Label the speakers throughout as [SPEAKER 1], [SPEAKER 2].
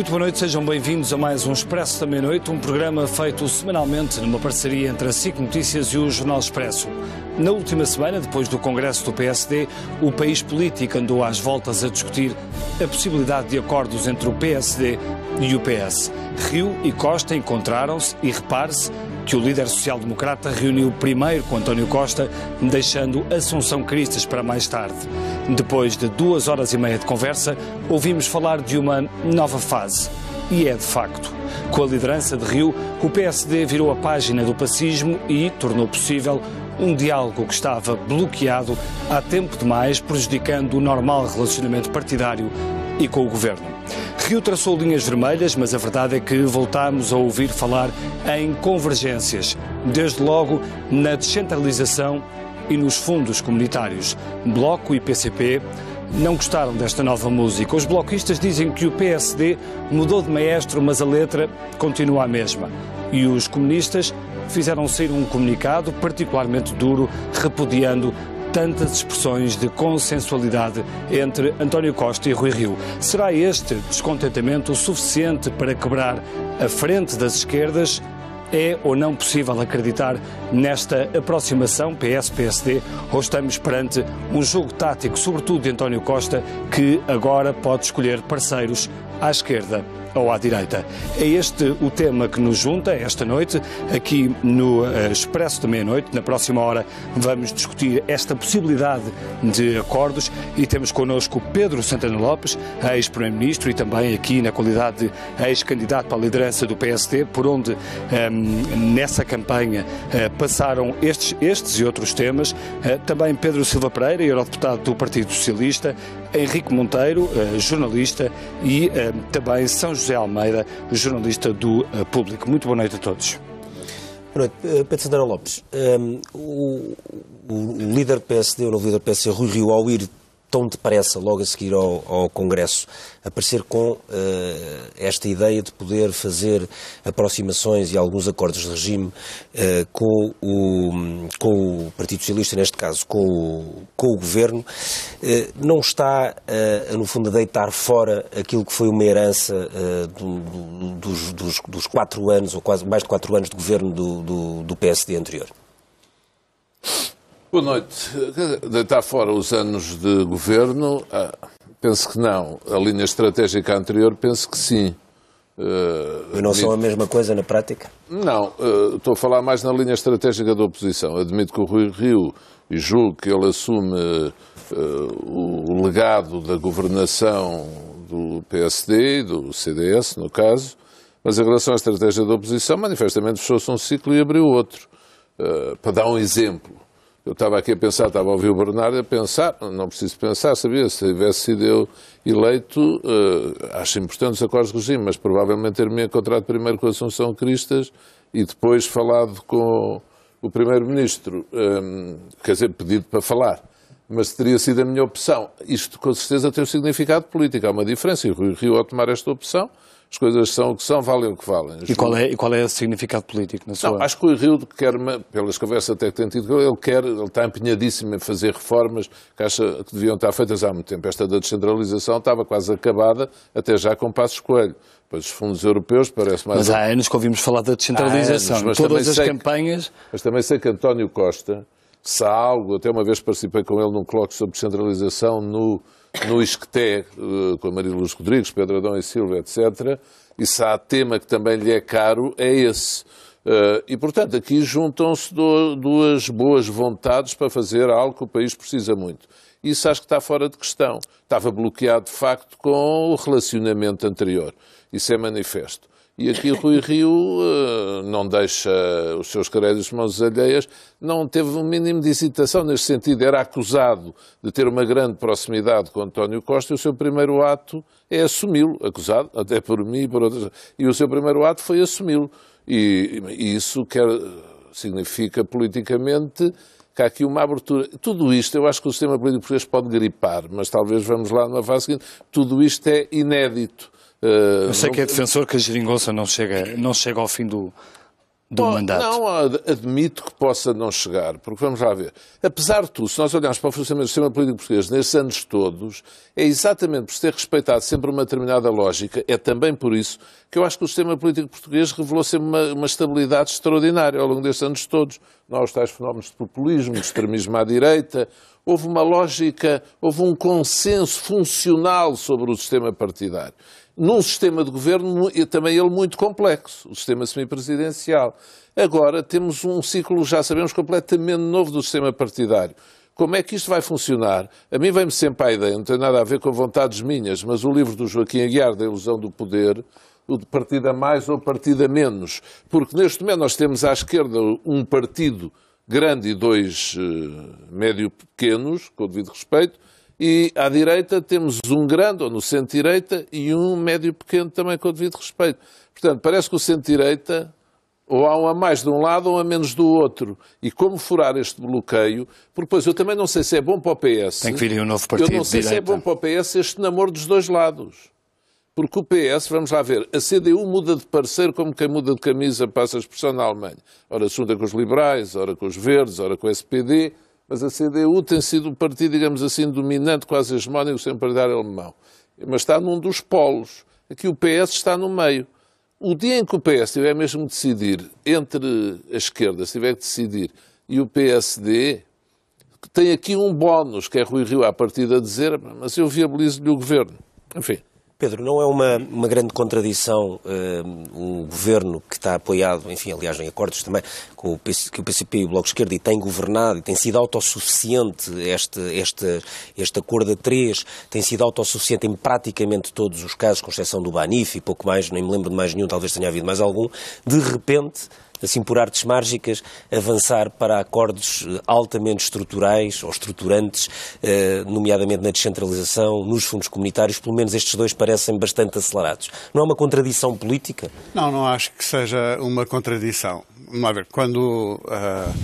[SPEAKER 1] Muito boa noite, sejam bem-vindos a mais um Expresso da Meia-Noite, um programa feito semanalmente numa parceria entre a SIC Notícias e o Jornal Expresso. Na última semana, depois do Congresso do PSD, o país político andou às voltas a discutir a possibilidade de acordos entre o PSD e o PS. Rio e Costa encontraram-se e, repare-se, que o líder social-democrata reuniu primeiro com António Costa, deixando Assunção Cristas para mais tarde. Depois de duas horas e meia de conversa, ouvimos falar de uma nova fase. E é de facto. Com a liderança de Rio, o PSD virou a página do pacismo e tornou possível um diálogo que estava bloqueado há tempo demais, prejudicando o normal relacionamento partidário e com o Governo. Rio traçou linhas vermelhas, mas a verdade é que voltámos a ouvir falar em convergências, desde logo na descentralização e nos fundos comunitários. Bloco e PCP não gostaram desta nova música. Os bloquistas dizem que o PSD mudou de maestro, mas a letra continua a mesma. E os comunistas fizeram sair um comunicado particularmente duro, repudiando tantas expressões de consensualidade entre António Costa e Rui Rio. Será este descontentamento suficiente para quebrar a frente das esquerdas? É ou não possível acreditar nesta aproximação PS-PSD ou estamos perante um jogo tático, sobretudo de António Costa, que agora pode escolher parceiros à esquerda? ou à direita. É este o tema que nos junta esta noite, aqui no eh, Expresso da Meia-Noite. Na próxima hora vamos discutir esta possibilidade de acordos e temos connosco Pedro Santana Lopes, ex-Primeiro-Ministro e também aqui na qualidade de ex-candidato à liderança do PSD, por onde ehm, nessa campanha eh, passaram estes, estes e outros temas. Eh, também Pedro Silva Pereira, eurodeputado do Partido Socialista, Henrique Monteiro, eh, jornalista, e eh, também São José Almeida, jornalista do
[SPEAKER 2] eh, Público. Muito boa noite a todos. Boa noite. Pedro Sandra Lopes, um, ehm, o, o, líder do PSD, o novo líder do PSD, Rui Rio, ao ir tão depressa, logo a seguir ao, ao Congresso, aparecer com uh, esta ideia de poder fazer aproximações e alguns acordos de regime uh, com, o, com o Partido Socialista, neste caso com o, com o Governo, uh, não está, no fundo, a deitar fora aquilo que foi uma herança do, do, dos, dos, dos, quatro anos, ou quase mais de quatro anos, de governo do, do, do PSD anterior?
[SPEAKER 3] Boa noite. Deitar fora os anos de governo, ah, penso que não. A linha estratégica anterior, penso que sim. Uh, e não admito... são a
[SPEAKER 2] mesma coisa na prática?
[SPEAKER 3] Não, uh, estou a falar mais na linha estratégica da oposição. Admito que o Rui Rio, e julgo que ele assume uh, o legado da governação do PSD e do CDS, no caso, mas em relação à estratégia da oposição, manifestamente fechou-se um ciclo e abriu outro. para dar um exemplo, eu estava aqui a pensar, estava a ouvir o Bernardo a pensar, não preciso pensar, sabia? Se tivesse sido eu eleito, uh, acho importante os acordos de regime, mas provavelmente ter-me encontrado primeiro com a Assunção Cristas e depois falado com o Primeiro-Ministro, um, eh, quer dizer, pedido para falar. Mas teria sido a minha opção. Isto, com certeza, tem um significado político. Há uma diferença. E o Rio, Rio, ao tomar esta opção, as coisas são o que são, valem o que valem. E qual, é, e qual é significado político na sua? Não, acho que o Rio quer, pelas conversas até que tem tido, ele quer, ele está empenhadíssimo em fazer reformas que acha que deviam estar feitas há muito tempo. Esta da descentralização estava quase acabada, até já com Passos Coelho. Pois os fundos europeus parece mais... Mas há
[SPEAKER 1] anos que ouvimos falar da descentralização, anos, mas todas as
[SPEAKER 3] campanhas... Mas também sei que António Costa, se há algo, até uma vez participei com ele num coloque sobre descentralização no no Isqueté, eh, com a Maria Luz Rodrigues, Pedro Adão e Silva, etc. E se há tema que também lhe é caro, é esse. Eh, e, portanto, aqui juntam-se duas boas vontades para fazer algo que o país precisa muito. Isso acho que está fora de questão. Estava bloqueado, de facto, com o relacionamento anterior. Isso é manifesto. E aqui Rui Rio uh, não deixa os seus créditos de mãos alheias, não teve um mínimo de hesitação nesse sentido. Era acusado de ter uma grande proximidade com António Costa e o seu primeiro ato é assumi-lo, acusado até por mim e por outras. E o seu primeiro ato foi assumi-lo. E, e, isso quer, significa politicamente que há aqui uma abertura. Tudo isto, eu acho que o sistema político português pode gripar, mas talvez vamos lá numa fase seguinte. Tudo isto é inédito Uh, sei que é defensor que a geringonça não chega, não chega ao fim do, do Bom, mandato. Não, admito que possa não chegar, porque vamos lá ver. Apesar de tudo, se nós olharmos para o funcionamento do sistema político português nestes anos todos, é exatamente por se ter respeitado sempre uma determinada lógica, é também por isso que eu acho que o sistema político português revelou sempre uma, uma estabilidade extraordinária ao longo destes anos todos. Não há os tais fenómenos de populismo, de extremismo à direita. Houve uma lógica, houve um consenso funcional sobre o sistema partidário num sistema de governo também ele muito complexo, o sistema semipresidencial. Agora temos um ciclo, já sabemos, completamente novo do sistema partidário. Como é que isto vai funcionar? A mim vem-me sempre a ideia, não tem nada a ver com vontades minhas, mas o livro do Joaquim Aguiar, da Ilusão do Poder, o de partida mais ou partida menos. Porque neste momento nós temos à esquerda um partido grande e dois uh, eh, médio-pequenos, com o devido respeito, e à direita temos um grande, ou no centro-direita, e um médio-pequeno também, com o devido respeito. Portanto, parece que o centro-direita ou há um a mais de um lado ou um a menos do outro. E como furar este bloqueio, porque depois eu também não sei se é bom para o PS. Tem que vir um novo partido. Eu não sei se é bom para o PS este namoro dos dois lados. Porque o PS, vamos lá ver, a CDU muda de parecer como quem muda de camisa, passa a expressão na Alemanha. Ora se junta com os liberais, ora com os verdes, ora com o SPD mas a CDU tem sido o partido, digamos assim, dominante, quase hegemónico, sem paridade alemão. Mas está num dos polos. Aqui o PS está no meio. O dia em que o PS tiver mesmo de decidir entre a esquerda, se tiver que decidir, e o PSD, tem aqui um bónus, que é Rui Rio à partida dizer, mas eu viabilizo-lhe o governo. Enfim, Pedro, não é uma, uma grande contradição eh, um, o
[SPEAKER 2] governo que está apoiado, enfim, aliás, em acordos também com o, PC, que o PCP e o Bloco Esquerdo e tem governado e tem sido autossuficiente, este, este, este acordo a três tem sido autossuficiente em praticamente todos os casos, com exceção do Banif e pouco mais, nem me lembro de mais nenhum, talvez tenha havido mais algum, de repente assim por artes mágicas, avançar para acordos eh, altamente estruturais ou estruturantes, eh, nomeadamente na descentralização, nos fundos comunitários, pelo menos estes dois parecem bastante acelerados. Não é uma contradição política?
[SPEAKER 4] Não, não acho que seja uma contradição. quando uh,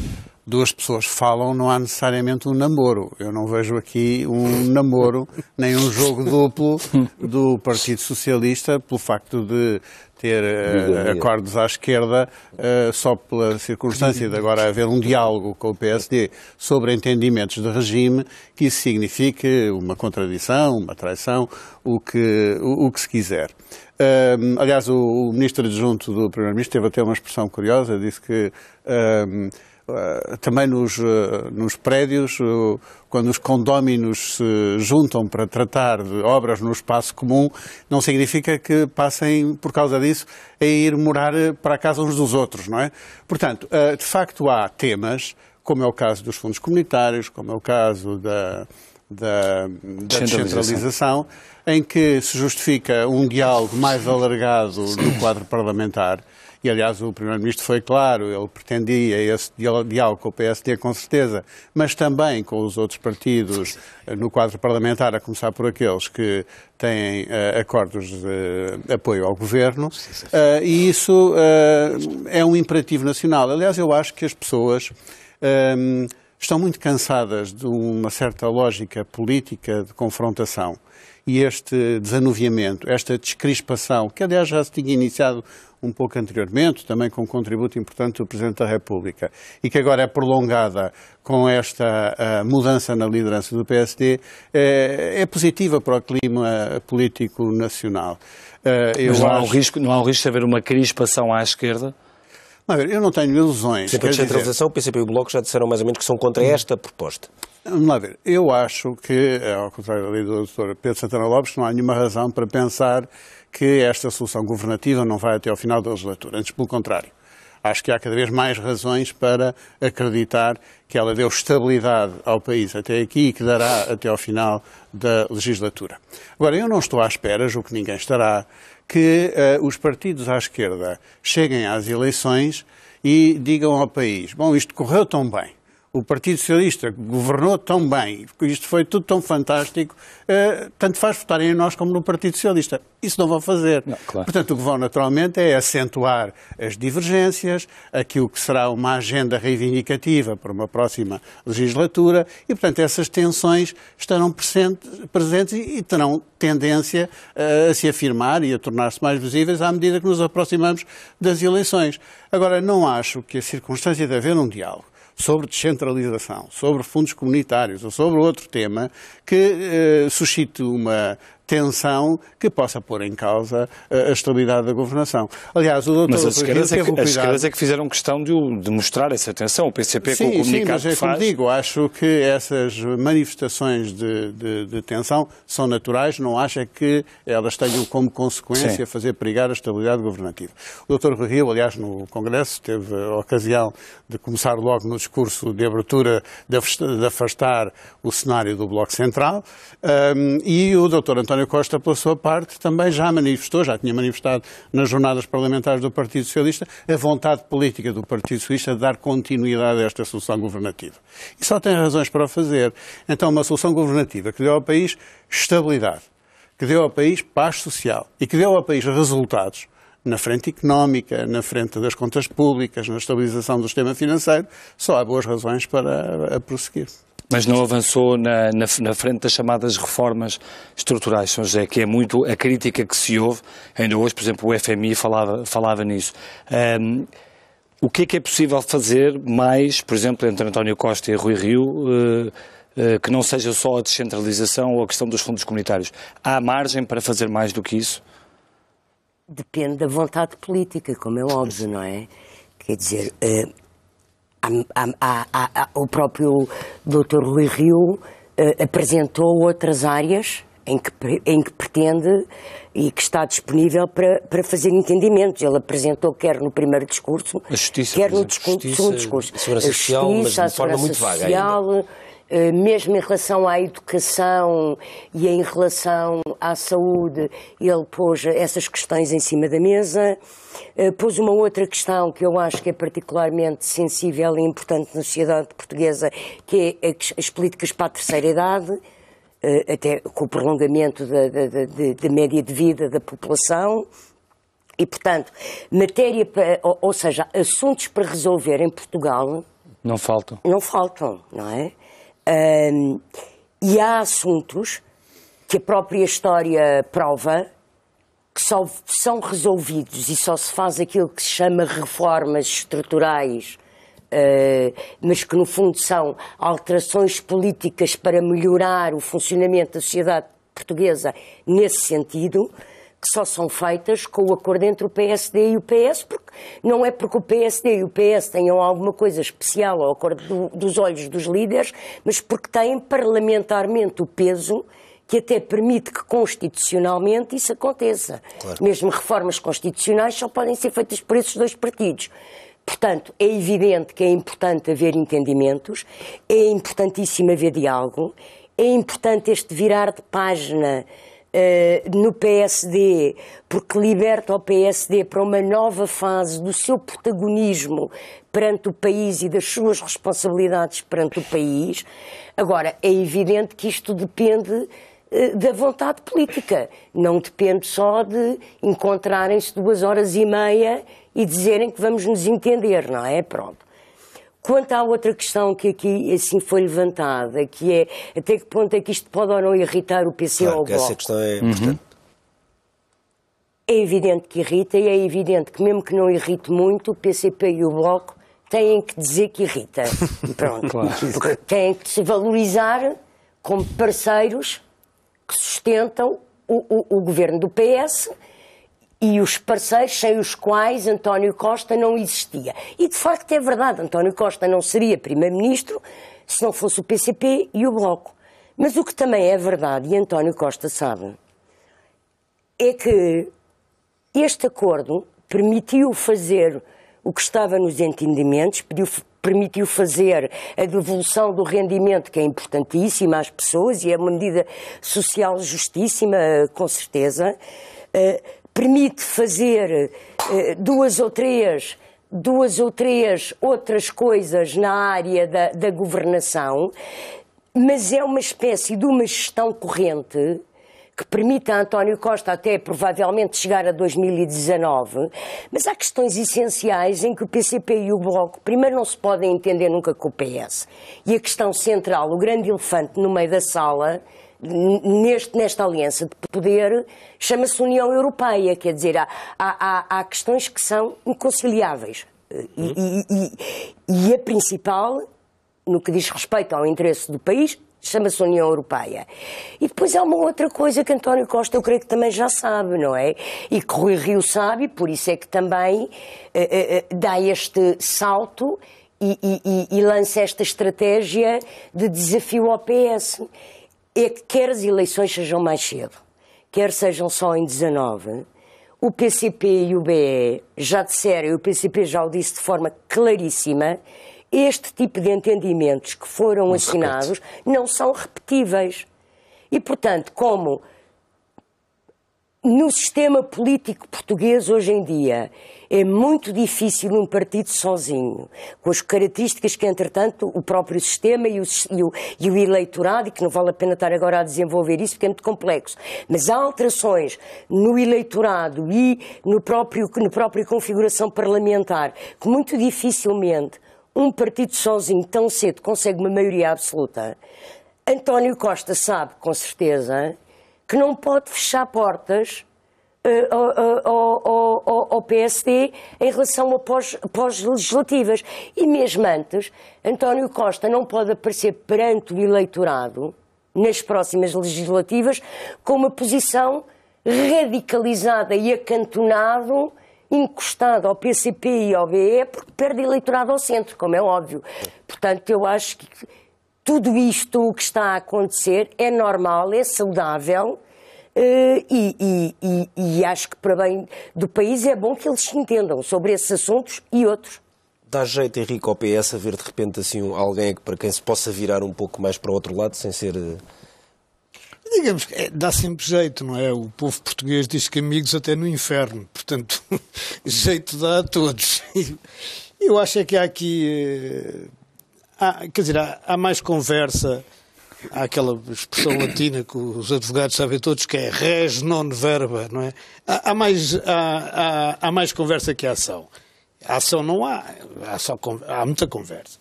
[SPEAKER 4] duas pessoas falam, não há necessariamente um namoro. Eu não vejo aqui um namoro, nem um jogo duplo do Partido Socialista, pelo facto de ter uh, acordos à esquerda uh, só pela circunstância de agora haver um diálogo com o PSD sobre entendimentos de regime, que isso signifique uma contradição, uma traição, o que, o, o que se quiser. Um, eh, aliás, o, o ministro adjunto do Primeiro-Ministro teve até uma expressão curiosa, disse que. Um, eh, também nos, eh, nos prédios, eh, quando os condóminos se juntam para tratar de obras no espaço comum, não significa que passem, por causa disso, a ir morar para a casa uns dos outros, não é? Portanto, de facto há temas, como é o caso dos fundos comunitários, como é o caso da, da, da descentralização, em que se justifica um diálogo mais alargado do quadro parlamentar e aliás o Primeiro-Ministro foi claro, ele pretendia esse diálogo com o PSD com certeza, mas também com os outros partidos eh, no quadro parlamentar, a começar por aqueles que têm uh, acordos de eh, apoio ao governo, uh, e isso uh, é um imperativo nacional. Aliás, eu acho que as pessoas. Um, estão muito cansadas de uma certa lógica política de confrontação e este desanuviamento, esta descrispação, que aliás já se tinha iniciado um pouco anteriormente, também com um contributo importante do Presidente da República, e que agora é prolongada com esta eh, mudança na liderança do PSD, eh, é, positiva para o clima político nacional. Eh, eu Mas não, acho... há um risco, não há um risco de haver uma crispação à esquerda?
[SPEAKER 2] Não, eu não tenho ilusões. O para a dizer... o PCP e o Bloco já disseram mais ou menos que são contra esta proposta.
[SPEAKER 4] Vamos lá ver. Eu acho que, ao contrário da lei do Dr. Pedro Santana Lopes, não há nenhuma razão para pensar que esta solução governativa não vai até ao final da legislatura. Antes, pelo contrário. Acho que há cada vez mais razões para acreditar que ela deu estabilidade ao país até aqui e que dará até ao final da legislatura. Agora, eu não estou à espera, julgo que ninguém estará, que uh, os partidos à esquerda cheguem às eleições e digam ao país: bom, isto correu tão bem, o Partido Socialista governou tão bem, isto foi tudo tão fantástico, eh, tanto faz votarem em nós como no Partido Socialista. Isso não vão fazer. Não, claro. Portanto, o que vão naturalmente é acentuar as divergências, aquilo que será uma agenda reivindicativa para uma próxima legislatura, e, portanto, essas tensões estarão presentes e, e terão tendência eh, a se afirmar e a tornar-se mais visíveis à medida que nos aproximamos das eleições. Agora, não acho que a circunstância de haver um diálogo sobre descentralização, sobre fundos comunitários ou sobre outro tema que eh, suscite uma, tensão que possa pôr em causa eh, a estabilidade da governação. Aliás, o doutor... Mas as esquerdas, é que, cuidado... as esquerdas é
[SPEAKER 1] que fizeram questão de, de mostrar essa tensão, o PCP sim, com o comunicado sim, mas é, como faz...
[SPEAKER 4] digo, acho que essas manifestações de, de, de tensão são naturais, não acho é que elas tenham como consequência sim. fazer perigar a estabilidade governativa. O doutor Rui Rio, aliás, no Congresso, teve a ocasião de começar logo no discurso de abertura de afastar o cenário do Bloco Central um, ehm, e o doutor António António Costa, pela sua parte, também já manifestou, já tinha manifestado nas jornadas parlamentares do Partido Socialista, a vontade política do Partido Socialista de dar continuidade a esta solução governativa. E só tem razões para o fazer. Então, uma solução governativa que deu ao país estabilidade, que deu ao país paz social e que deu ao país resultados na frente económica, na frente das contas públicas, na estabilização do sistema financeiro, só há boas razões para a prosseguir
[SPEAKER 1] mas não avançou na, na, na, frente das chamadas reformas estruturais, São José, que é muito a crítica que se ouve, ainda hoje, por exemplo, o FMI falava, falava nisso. Um, o que é que é possível fazer mais, por exemplo, entre António Costa e Rui Rio, uh, uh, que não seja só a descentralização ou a questão dos fundos comunitários? Há margem para fazer mais do que isso?
[SPEAKER 5] Depende da vontade política, como é óbvio, não é? Quer dizer, uh a, a, o próprio Dr. Rui Rio eh, apresentou outras áreas em que, em que pretende e que está disponível para, para fazer entendimentos. Ele apresentou, quer no primeiro discurso, justiça, quer no discurso, justiça, segundo discurso, a segurança social, a mas de forma muito vaga. Social, ainda eh, mesmo em relação à educação e em relação à saúde, ele pôs essas questões em cima da mesa. Eh, pôs uma outra questão que eu acho que é particularmente sensível e importante na sociedade portuguesa, que é as políticas para a terceira idade, eh, até com o prolongamento da, da, da, da média de vida da população. E, portanto, matéria, para, ou, ou seja, assuntos para resolver em Portugal. Não faltam. Não faltam, não é? Um, e há assuntos que a própria história prova que só são resolvidos e só se faz aquilo que se chama reformas estruturais, uh, mas que no fundo são alterações políticas para melhorar o funcionamento da sociedade portuguesa nesse sentido, só são feitas com o acordo entre o PSD e o PS, porque não é porque o PSD e o PS tenham alguma coisa especial ao acordo do, dos olhos dos líderes, mas porque têm parlamentarmente o peso que até permite que constitucionalmente isso aconteça. Claro. Mesmo reformas constitucionais só podem ser feitas por esses dois partidos. Portanto, é evidente que é importante haver entendimentos, é importantíssimo haver diálogo, é importante este virar de página uh, no PSD, porque liberta o PSD para uma nova fase do seu protagonismo perante o país e das suas responsabilidades perante o país. Agora, é evidente que isto depende eh, da vontade política. Não depende só de encontrarem-se duas horas e meia e dizerem que vamos nos entender, não é? Pronto. Quanto à outra questão que aqui assim foi levantada, que é até que ponto é que isto pode ou não irritar o PC claro, ou o Bloco? Essa questão
[SPEAKER 2] é uhum. importante. Uhum.
[SPEAKER 5] É evidente que irrita e é evidente que mesmo que não irrite muito, o PCP e o Bloco têm que dizer que irrita. Pronto. claro. Porque têm que se valorizar como parceiros que sustentam o, o, o governo do PS e os parceiros sem os quais António Costa não existia. E de facto é verdade, António Costa não seria primeiro-ministro se não fosse o PCP e o Bloco. Mas o que também é verdade, e António Costa sabe, é que este acordo permitiu fazer o que estava nos entendimentos, pediu, permitiu fazer a devolução do rendimento, que é importantíssima às pessoas e é uma medida social justíssima, com certeza. Eh, permite fazer eh, duas ou três duas ou três outras coisas na área da, da, governação, mas é uma espécie de uma gestão corrente que permita a António Costa até provavelmente chegar a 2019, mas há questões essenciais em que o PCP e o Bloco primeiro não se podem entender nunca com o PS. E a questão central, o grande elefante no meio da sala, neste, nesta aliança de poder chama-se União Europeia, quer dizer, há, há, há questões que são inconciliáveis. Uhum. E, e, e, a principal, no que diz respeito ao interesse do país, chama-se União Europeia. E depois há uma outra coisa que António Costa eu creio que também já sabe, não é? E que Rui Rio sabe, por isso é que também eh, eh, eh, dá este salto e, e, e lança esta estratégia de desafio ao PS é que quer as eleições sejam mais cedo, quer sejam só em 19, o PCP e o BE já disseram, e o PCP já o disse de forma claríssima, este tipo de entendimentos que foram assinados repete. não são repetíveis. E, portanto, como no sistema político português hoje em dia é muito difícil um partido sozinho, com as características que, entretanto, o próprio sistema e o, e o, e o eleitorado, e que não vale a pena estar agora a desenvolver isso porque é muito complexo, mas há alterações no eleitorado e no próprio, na própria configuração parlamentar que muito dificilmente um partido sozinho tão cedo consegue uma maioria absoluta. António Costa sabe, com certeza, que não pode fechar portas eh, ao, ao, ao, ao, PSD em relação a pós-legislativas. Pós e mesmo antes, António Costa não pode aparecer perante o eleitorado, nas próximas legislativas, com uma posição radicalizada e acantonado encostado ao PCP e ao BE, porque perde eleitorado ao centro, como é óbvio. Portanto, eu acho que tudo isto que está a acontecer é normal, é saudável. Uh, e, e, e, e, acho que para bem do país é bom que eles se entendam sobre esses assuntos e outros.
[SPEAKER 2] Dá jeito, Henrique, ao PS a ver de repente assim alguém para quem se possa virar um pouco mais para o outro lado sem ser. Eh,
[SPEAKER 6] Digamos que é, dá sempre jeito, não é? O povo português diz que amigos até no inferno, portanto, jeito dá a todos. Eu acho é que há aqui eh, há, quer dizer, há, há mais conversa há aquela expressão latina que os advogados sabem todos que é res non verba, não é? Há, há mais, há, há, há, mais conversa que ação. A ação não há, há, só, há muita conversa.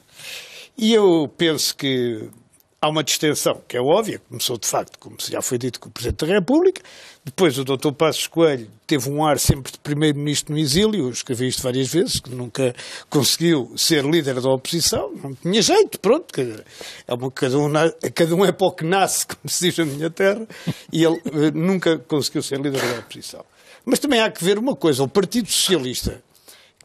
[SPEAKER 6] E eu penso que Há uma distensão que é óbvia, começou de facto, como já foi dito, com o Presidente da República, depois o Dr. Passos Coelho teve um ar sempre de Primeiro-Ministro no exílio, eu escrevi isto várias vezes, que nunca conseguiu ser líder da oposição, não tinha jeito, pronto, é uma, cada, um, cada um é para o que nasce, como se diz na minha terra, e ele eh, nunca conseguiu ser líder da oposição. Mas também há que ver uma coisa, o Partido Socialista,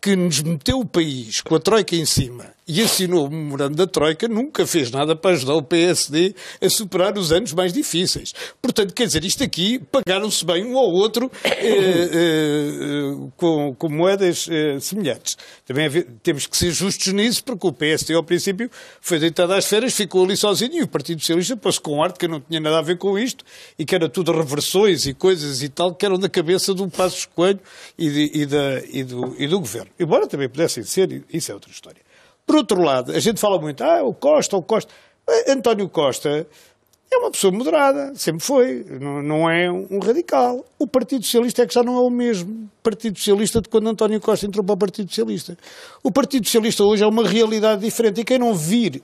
[SPEAKER 6] que nos meteu o país com a Troika em cima e assinou o memorando da Troika, nunca fez nada para ajudar o PSD a superar os anos mais difíceis. Portanto, quer dizer, isto aqui pagaram-se bem um ao outro eh, eh, com, com, moedas eh, semelhantes. Também temos que ser justos nisso, porque o PSD, ao princípio, foi deitado às férias, ficou ali sozinho e o Partido Socialista pôs-se com arte que não tinha nada a ver com isto e que era tudo reversões e coisas e tal, que eram da cabeça do Passo Coelho e, de, e, da, e, do, e do governo. Embora também pudessem ser, isso é outra história. Por outro lado, a gente fala muito, ah, o Costa, o Costa. Eh, António Costa é uma pessoa moderada, sempre foi, não, não, é um radical. O Partido Socialista é que já não é o mesmo Partido Socialista de quando António Costa entrou para o Partido Socialista. O Partido Socialista hoje é uma realidade diferente e quem não vir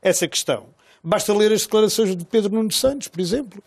[SPEAKER 6] essa questão, basta ler as declarações de Pedro Nuno Santos, por exemplo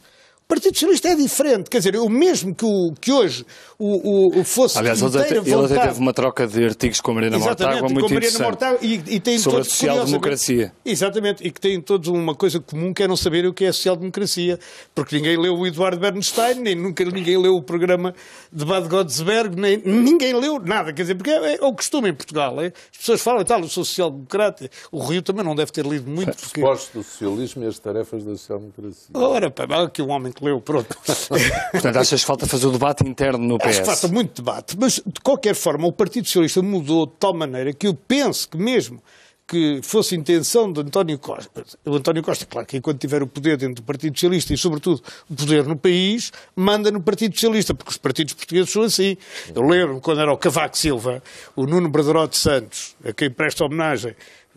[SPEAKER 6] Partido Socialista é diferente, quer dizer, o mesmo que, o, que hoje o, o, fosse. Aliás, ele até, ele até teve
[SPEAKER 1] uma troca de
[SPEAKER 6] artigos com a Marina Mortágua muito interessante. Mortágua, e, e tem sobre todos, a social-democracia. Exatamente, e que têm todos uma coisa comum que é não saber o que é social-democracia, porque ninguém leu o Eduardo Bernstein, nem nunca ninguém leu o programa de Bad Godesberg, nem ninguém leu nada, quer dizer, porque é, é o costume em Portugal. É? As pessoas falam, tal, eu sou social-democrata. O Rio também não deve ter lido muito. Porque... postos
[SPEAKER 3] do socialismo e é as tarefas da social-democracia.
[SPEAKER 6] Ora, pá, aqui um homem que leu, pronto.
[SPEAKER 1] Portanto, achas que falta fazer o debate interno no PS? Acho falta
[SPEAKER 6] muito debate, mas de qualquer forma o Partido Socialista mudou de tal maneira que eu penso que mesmo que fosse intenção de António Costa. O António Costa, claro que enquanto tiver o poder dentro do Partido Socialista e, sobretudo, o poder no país, manda no Partido Socialista, porque os partidos portugueses são assim. Eu lembro-me quando era o Cavaco Silva, o Nuno de Santos, a quem presta homenagem,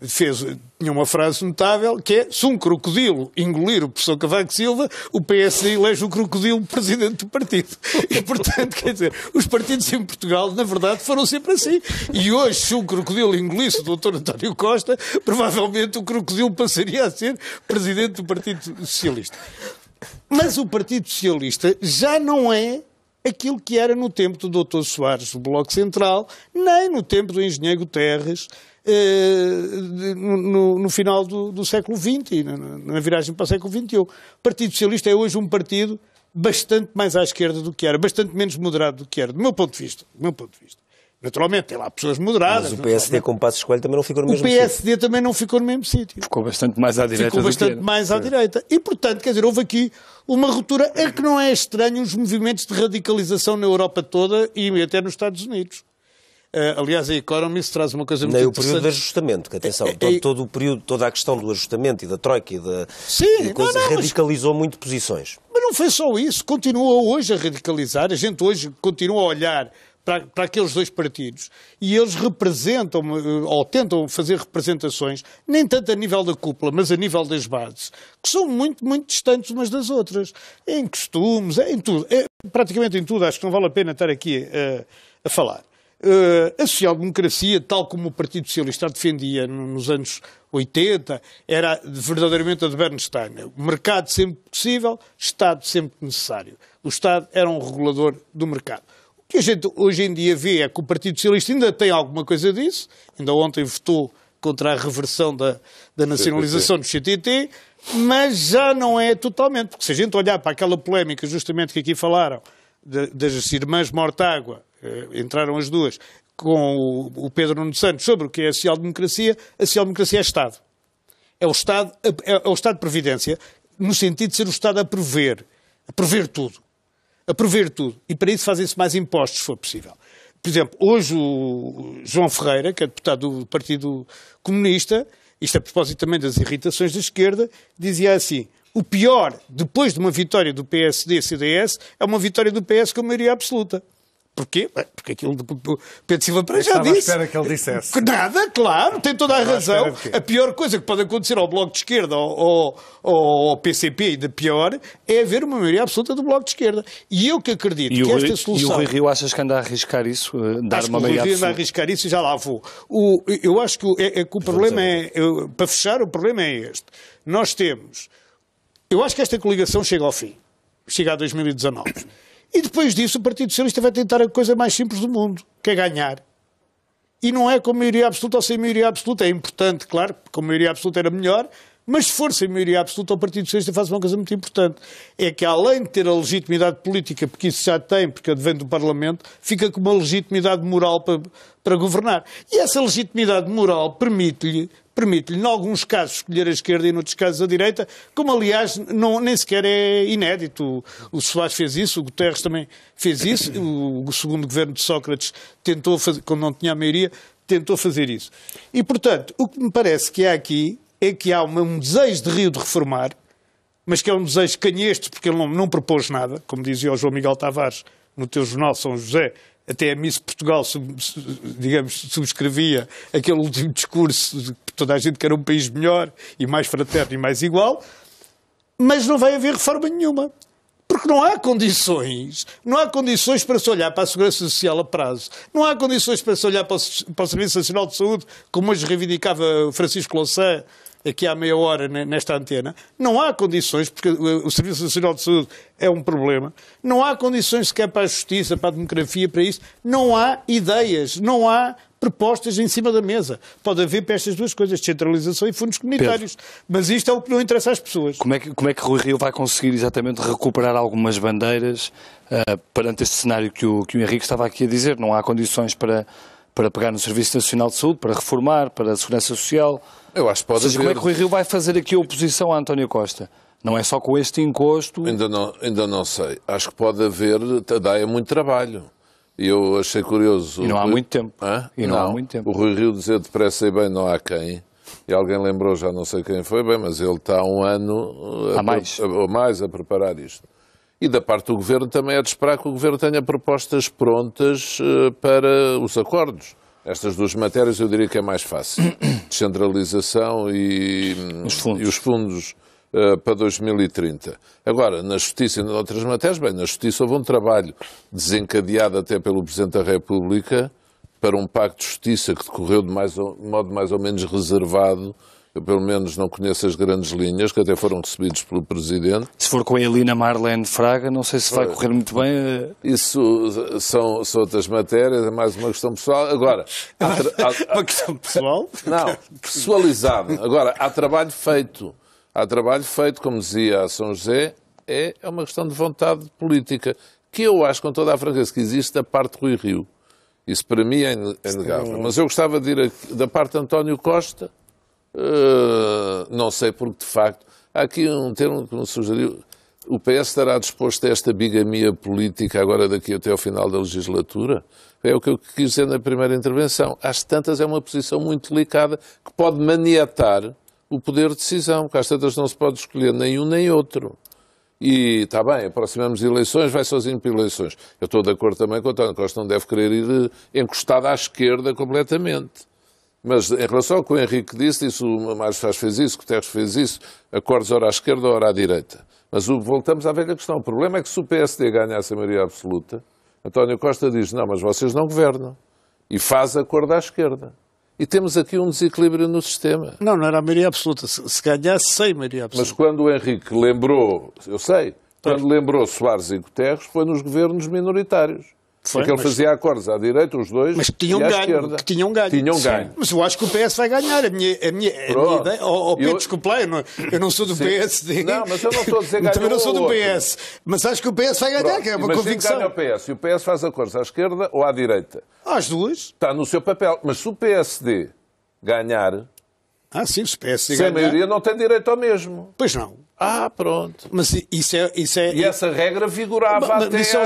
[SPEAKER 6] fez, tinha uma frase notável que é: se um crocodilo engolir o professor Cavaco Silva, o PSD elege o crocodilo presidente do partido. E, portanto, quer dizer, os partidos em Portugal, na verdade, foram sempre assim. E hoje, se um crocodilo engolisse o doutor António Costa, provavelmente o crocodilo passaria a ser presidente do Partido Socialista. Mas o Partido Socialista já não é aquilo que era no tempo do doutor Soares, do Bloco Central, nem no tempo do engenheiro Terres eh, no, no, final do, do século XX e na, na, viragem para o século XXI. O Partido Socialista é hoje um partido bastante mais à esquerda do que era, bastante menos moderado do que era, do meu ponto de vista. Do meu ponto de vista. Naturalmente, tem lá pessoas moderadas. Mas o PSD com Passos escolha também não ficou no mesmo sítio. O PSD sítio. também não ficou no mesmo sítio. Ficou bastante mais à direita. Ficou bastante mais à direita. E, portanto, quer dizer, houve aqui uma ruptura É que não é estranho os movimentos de radicalização na Europa toda e até nos Estados Unidos. Eh, aliás, a Economist traz uma coisa muito Nem interessante. o período de
[SPEAKER 2] ajustamento, que atenção, é, todo, é, é- todo, o período, toda a questão do ajustamento e da troika e da Sim, e coisa não, não, radicalizou mas... muito posições.
[SPEAKER 6] Mas não foi só isso, continua hoje a radicalizar, a gente hoje continua a olhar para, para, aqueles dois partidos e eles representam eh, ou tentam fazer representações, nem tanto a nível da cúpula, mas a nível das bases, que são muito, muito distantes umas das outras, é em costumes, em tudo, é, praticamente em tudo, acho que não vale a pena estar aqui eh, a falar. Eh, a social-democracia, tal como o Partido Socialista a defendia nos anos 80, era verdadeiramente a de Bernstein. Mercado sempre possível, Estado sempre necessário. O Estado era um regulador do mercado. O que a gente hoje em dia vê é que o Partido Socialista ainda tem alguma coisa disso, ainda ontem votou contra a reversão da, da nacionalização do CTT, mas já não é totalmente, porque se a gente olhar para aquela polémica justamente que aqui falaram, das irmãs Mortágua eh, entraram as duas, com o Pedro Nuno Santos sobre o que é a social-democracia, a social-democracia é Estado. É o Estado, é, é o Estado de Previdência, no sentido de ser o Estado a prever, a prever tudo. A prever tudo. E para isso fazem-se mais impostos, se for possível. Por exemplo, hoje o João Ferreira, que é deputado do Partido Comunista, isto a propósito também das irritações da esquerda, dizia assim: o pior, depois de uma vitória do PSD e CDS, é uma vitória do PS com maioria absoluta. Porquê? Porque aquilo de Pedro Silva Pereira já disse. À espera que ele dissesse. nada, claro, tem toda a razão. A pior coisa que pode acontecer ao Bloco de Esquerda ou ao, ao, ao, PCP, ainda pior, é haver uma maioria absoluta do Bloco de Esquerda. E eu que acredito e que esta Rui, solução. E o Rui Rio
[SPEAKER 1] achas que anda a arriscar isso? Eh, dar acho uma que o Rui Rio anda a
[SPEAKER 6] arriscar isso e já lá vou. O, eu acho que, é, é que o problema é. Eu, para fechar, o problema é este. Nós temos. Eu acho que esta coligação chega ao fim. Chega a 2019. E depois disso, o Partido Socialista vai tentar a coisa mais simples do mundo, que é ganhar. E não é com maioria absoluta ou sem maioria absoluta. É importante, claro, com maioria absoluta era melhor, mas se for sem maioria absoluta, o Partido Socialista faz uma coisa muito importante. É que, além de ter a legitimidade política, porque isso já tem, porque advém do Parlamento, fica com uma legitimidade moral para, para governar. E essa legitimidade moral permite-lhe permite-lhe, em alguns casos, escolher a esquerda e, em outros casos, a direita, como, aliás, não, nem sequer é inédito. O, Soares fez isso, o Guterres também fez isso, o, segundo governo de Sócrates tentou fazer, quando não tinha a maioria, tentou fazer isso. E, portanto, o que me parece que há aqui é que há uma, um desejo de Rio de reformar, mas que é um desejo canheste, porque ele não, não propôs nada, como dizia o João Miguel Tavares no teu jornal São José, até a Miss Portugal, digamos, subscrevia aquele último discurso de que toda a gente quer um país melhor e mais fraterno e mais igual, mas não vai haver reforma nenhuma. Porque não há condições, não há condições para se olhar para a Segurança Social a prazo, não há condições para se olhar para o, para o Serviço Nacional de Saúde, como hoje reivindicava Francisco Louçã, aqui há meia hora nesta antena, não há condições, porque o Serviço Nacional de Saúde é um problema, não há condições sequer para a justiça, para a democracia, para isso, não há ideias, não há propostas em cima da mesa. Pode haver para estas duas coisas, descentralização e fundos comunitários. Pedro, mas isto é o que não interessa às pessoas.
[SPEAKER 1] Como é que, como é que Rui Rio vai conseguir exatamente recuperar algumas bandeiras uh, perante este cenário que o, que o Henrique estava aqui a dizer? Não há condições para, para pegar no Serviço Nacional de Saúde, para reformar, para a Segurança Social, eu acho que pode Mas haver... Como é que o Rui Rio vai fazer aqui a oposição a António Costa?
[SPEAKER 3] Não é só com este encosto? Ainda não, ainda não sei. Acho que pode haver... Dá é muito trabalho. E eu achei curioso... E não há muito tempo. Hã? E não, não, há muito tempo. O Rui Rio dizer depressa e bem não há quem. E alguém lembrou, já não sei quem foi, bem, mas ele está há um ano... Uh, a mais. A, ou mais a preparar isto. E da parte do Governo também é de esperar que o Governo tenha propostas prontas uh, para os acordos. Estas duas matérias eu diria que é mais fácil. Descentralização e os fundos, e os fundos uh, para 2030. Agora, na Justiça e noutras matérias, bem, na Justiça houve um trabalho desencadeado até pelo Presidente da República para um pacto de justiça que decorreu de mais ou, modo mais ou menos reservado eu pelo menos não conheço as grandes linhas, que até foram recebidos pelo Presidente. Se for com a Elina Marlene Fraga, não sei se vai correr muito bem. Eh, Isso são, são outras matérias, é mais uma questão pessoal. Agora, há tra... uma questão pessoal? Não, pessoalizada. Agora, há trabalho feito. Há trabalho feito, como dizia a São José, é, é uma questão de vontade política, que eu acho com toda a franqueza que existe da parte Rui Rio. Isso para mim é, é inegável. Mas eu gostava de ir da parte de António Costa, eh, não sei, porque de facto há aqui um termo que me sugeriu. O PS estará disposto a esta bigamia política agora daqui até ao final da legislatura? É o que eu quis dizer na primeira intervenção. Às tantas é uma posição muito delicada que pode maniatar o poder de decisão, porque às tantas não se pode escolher nem um nem outro. E está bem, aproximamos eleições, vai sozinho para eleições. Eu estou de acordo também com o António Costa, não deve querer ir encostado à esquerda completamente. Mas em relação ao que o Henrique disse, disse o Mário Soares fez isso, o Guterres fez isso, acordes ora à esquerda, ora à direita. Mas o, voltamos à velha questão. O problema é que se o PSD ganhasse a maioria absoluta, António Costa diz, não, mas vocês não governam. E faz acordo à esquerda. E temos aqui um desequilíbrio no sistema. Não, não era a maioria absoluta. Se, se ganhasse, sem maioria absoluta. Mas quando o Henrique lembrou, eu sei, quando pois. lembrou Soares e Guterres, foi nos governos minoritários. Foi, porque ele mas... fazia acordos à direita, os dois, mas que tinham e à ganho, esquerda. tinham ganho. Tinham ganho.
[SPEAKER 6] Mas eu acho que o PS vai ganhar. A minha, a minha, a minha ideia... Oh, oh Pedro, eu... desculpe lá, eu não, eu não sou do Sim. PSD. Não, mas eu não estou a dizer ganhar Também não sou do PS.
[SPEAKER 3] Mas acho que o PS vai ganhar, Pronto. que é uma Imagine convicção. ganha o PS e o PS faz acordos à esquerda ou à direita. Às duas. Está no seu papel. Mas se o PSD ganhar... Ah, sim, se o PSD ganhar... Sem maioria não tem direito ao mesmo. Pois não. Ah, pronto. Mas isso é. Isso é e essa regra vigorava mas, até. Mas, isso,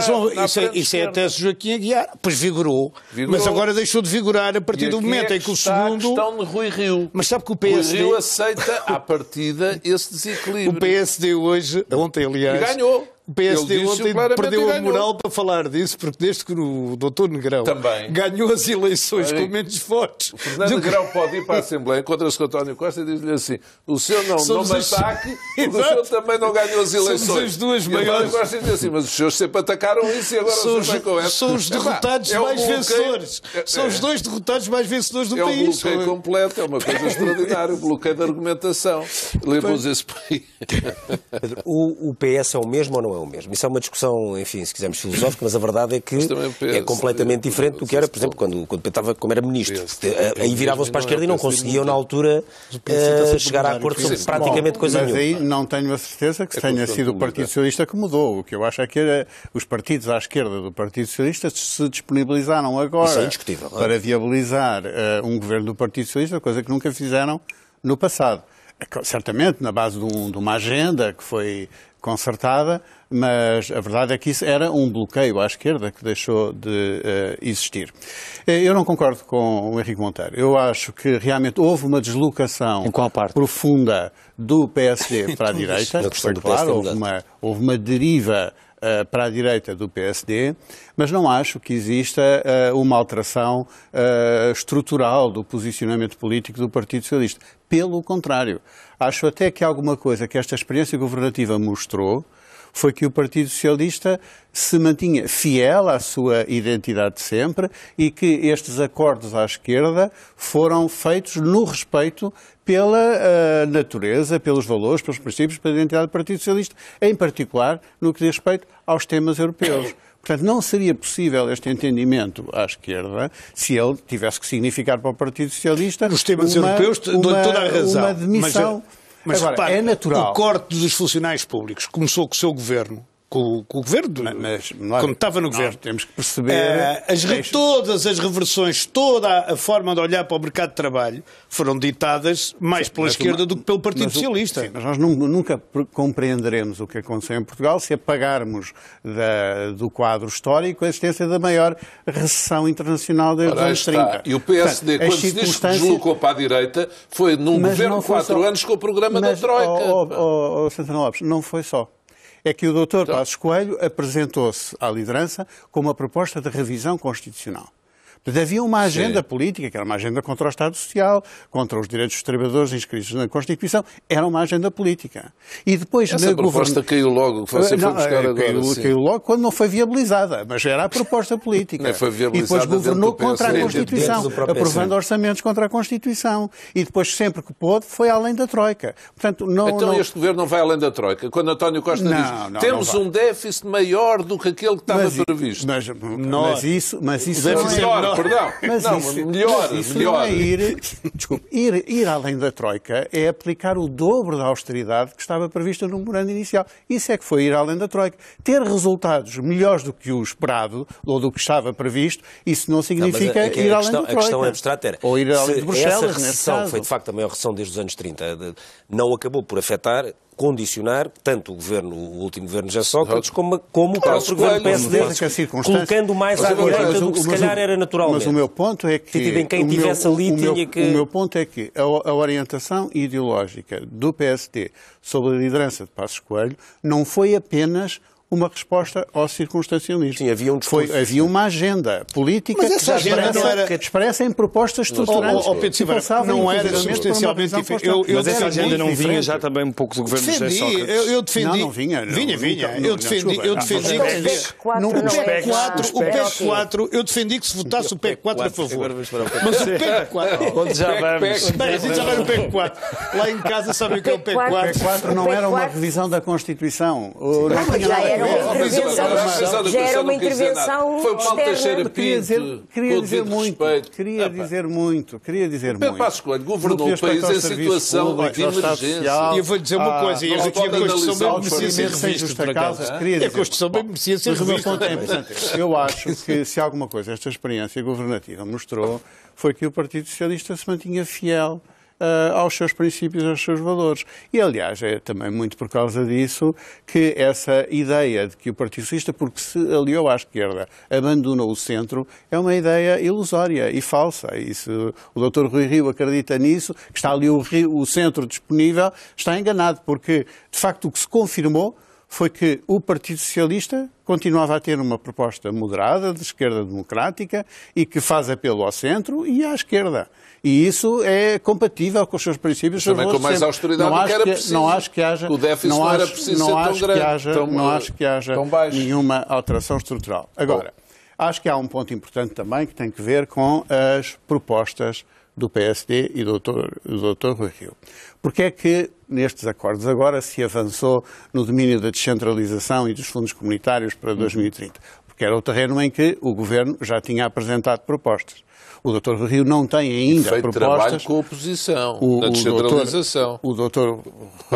[SPEAKER 6] é, isso é, é até Joaquim Aguiar. Pois vigorou, vigorou, Mas agora deixou de vigorar a partir do momento é em que o segundo. A questão de Rui Rio. Mas sabe que o PSD. Rui Rio
[SPEAKER 3] aceita, à partida, esse desequilíbrio. O PSD hoje, ontem aliás. E ganhou. O PSD ontem perdeu a
[SPEAKER 6] moral para falar disso, porque desde que o doutor Negrão Também. ganhou
[SPEAKER 3] as eleições com menos votos. O Fernando Negrão que... pode ir para a Assembleia, encontra-se com o António Costa e diz-lhe assim: o senhor não, não me ataque, e o senhor também não ganhou as eleições. Somos as duas maiores. E Costa diz assim: mas os senhores sempre atacaram isso e agora são os, com essa. São os é derrotados é mais vencedores. É, são é. os dois derrotados mais vencedores do é país. É um bloqueio é? completo, é uma coisa extraordinária. O bloqueio da argumentação. Levou-os
[SPEAKER 2] esse país. o, o PS é o mesmo ou não é? é o mesmo. Isso é uma discussão, enfim, se quisermos filosófica, mas a verdade é que é completamente diferente do que era, por exemplo, quando, quando estava como era ministro. Eh, aí viravam-se para a esquerda e não é assim conseguiam, na
[SPEAKER 4] altura, é eh, chegar a acordo sobre é praticamente coisa nenhuma. Mas aí não tenho a certeza que tenha sido o Partido Socialista que mudou. O que eu acho é que os partidos à esquerda do Partido Socialista se disponibilizaram agora para viabilizar eh, um governo do Partido Socialista, coisa que nunca fizeram no passado certamente na base de, de, uma agenda que foi concertada, mas a verdade é que isso era um bloqueio à esquerda que deixou de uh, existir. Eh, eu não concordo com o Henrique Monteiro. Eu acho que realmente houve uma deslocação profunda do PSD para a então, direita. Foi claro, houve uma, houve uma deriva eh, para a direita do PSD, mas não acho que exista uma alteração estrutural do posicionamento político do Partido Socialista. Pelo contrário, acho até que alguma coisa que esta experiência governativa mostrou foi que o Partido Socialista se mantinha fiel à sua identidade de sempre e que estes acordos à esquerda foram feitos no respeito pela uh, natureza, pelos valores, pelos princípios, pela identidade do Partido Socialista, em particular no que diz respeito aos temas europeus. Portanto, não seria possível este entendimento à esquerda se ele tivesse que significar
[SPEAKER 6] para o Partido Socialista. os temas uma, europeus, uma, toda a razão. Uma demissão. Mas... Mas Agora, repare, é natural. o corte dos funcionários públicos começou com o seu governo com, com o governo, quando é? mas, mas, como estava no governo. Temos que perceber. Uh, as, todas as reversões, toda a forma de olhar para o mercado de trabalho foram ditadas mais sim, pela esquerda uma, do que pelo Partido mas, Socialista. Sim, mas nós
[SPEAKER 4] nunca compreenderemos o que aconteceu em Portugal se apagarmos da, do quadro histórico a existência da maior recessão internacional desde os anos 30. E o PSD, Portanto, quando circunstâncias... se deslocou
[SPEAKER 3] para a direita, foi num mas governo de quatro só... anos com o programa mas, da Troika. Oh,
[SPEAKER 4] oh, oh, Lopes, não foi só é que o doutor então- Passos Coelho apresentou-se à liderança com uma proposta de revisão constitucional. Portanto, havia uma agenda Sim. política, que era uma agenda contra o Estado Social, contra os direitos dos trabalhadores inscritos na Constituição, era uma agenda política. E depois Essa proposta caiu logo, você ah, não, foi buscar caiu, é, agora. Caiu, caiu logo quando não foi viabilizada, mas era a proposta política. não foi viabilizada e depois governou contra a Constituição, aprovando orçamentos contra a Constituição. E depois, sempre que pôde, foi além da Troika. Portanto, não, então não... este
[SPEAKER 3] governo não vai além da Troika. Quando António Costa não, diz não, temos um déficit maior do que aquele que estava mas, previsto. Mas, mas, isso, mas isso não é, é perdão. Mas não, isso, melhor, mas
[SPEAKER 4] isso melhor. Não é ir, desculpe, ir, ir além da Troika é aplicar o dobro da austeridade que estava prevista no memorando inicial. Isso é que foi ir além da Troika. Ter resultados melhores do que o esperado ou do que estava previsto, isso não é significa não, é, é, ir além questão, da Troika. A questão abstrata
[SPEAKER 2] era, ou ir além de Bruxelas, essa recessão foi de facto a maior recessão desde os anos 30, não acabou por afetar condicionar tanto o governo, o último governo já Sócrates, como, como o próprio governo PSD, colocando mais à direita do que se calhar era natural. Mas o meu ponto é que em quem tivesse ali tinha que o meu
[SPEAKER 4] ponto é que a, orientação ideológica do PSD sobre a liderança de Passos Coelho não foi apenas uma resposta ao circunstancialismo. Sim, havia, um Foi, havia uma agenda política que agenda expressa, era... expressa em propostas estruturantes O oh, oh, Pedro, que não era substancialmente diferente. Eu, eu Mas essa agenda não vinha já também um pouco do governo defendi, de Sócrates. Eu, eu defendi. Não, não vinha. Não, vinha, vinha. Não, eu defendi, eu defendi que... No,
[SPEAKER 6] o PEC 4, o PEC 4, eu defendi que se votasse o PEC 4 a favor. Mas o PEC 4... Onde já vamos? Bem, a gente já vai no PEC 4. Lá em casa sabem o que é o PEC 4. O PEC 4 não era uma
[SPEAKER 4] revisão da Constituição. Não ah, tinha nada era uma intervenção, já era uma intervenção Foi o Paulo Teixeira Pinto, queria ah, dizer muito, queria dizer muito, queria dizer muito. Passos Pascoal, governou o país em situação de emergência. E eu vou dizer uma ah, coisa, e a Constituição bem merecia ser revista, A Constituição bem merecia ser revista. É eu acho que se alguma coisa esta experiência governativa mostrou foi que o Partido Socialista se mantinha fiel uh, aos seus princípios, aos seus valores. E, aliás, é também muito por causa disso que essa ideia de que o Partido Socialista, porque se aliou à esquerda, abandona o centro, é uma ideia ilusória e falsa. E se o Dr. Rui Rio acredita nisso, que está ali o, Rio, o centro disponível, está enganado, porque, de facto, o que se confirmou foi que o Partido Socialista continuava a ter uma proposta moderada de esquerda democrática e que faz apelo ao centro e à esquerda. E isso é compatível com os seus princípios. Mas também com mais sempre. austeridade não do que era preciso. Não acho que haja... O déficit não, não era preciso não ser tão grande. Haja, tão, não acho que haja nenhuma alteração estrutural. Agora, Bom. acho que há um ponto importante também que tem que ver com as propostas do PSD e do Dr. Do Rui Rio. Porque é que nestes acordos agora se avançou no domínio da descentralização e dos fundos comunitários para 2030? Uhum. Porque era o terreno em que o Governo já tinha apresentado propostas. O doutor Rio não tem ainda feito propostas. trabalho
[SPEAKER 3] com a oposição, o, na descentralização.
[SPEAKER 4] O doutor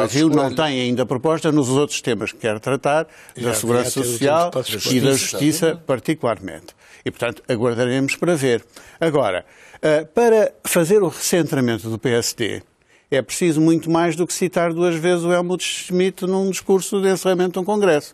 [SPEAKER 4] Rio não tem ainda propostas nos outros temas que quer tratar, e da segurança social e da justiça particularmente. E, portanto, aguardaremos para ver. Agora, eh, para fazer o recentramento do PSD, é preciso muito mais do que citar duas vezes o Helmut Schmidt num discurso de encerramento de um congresso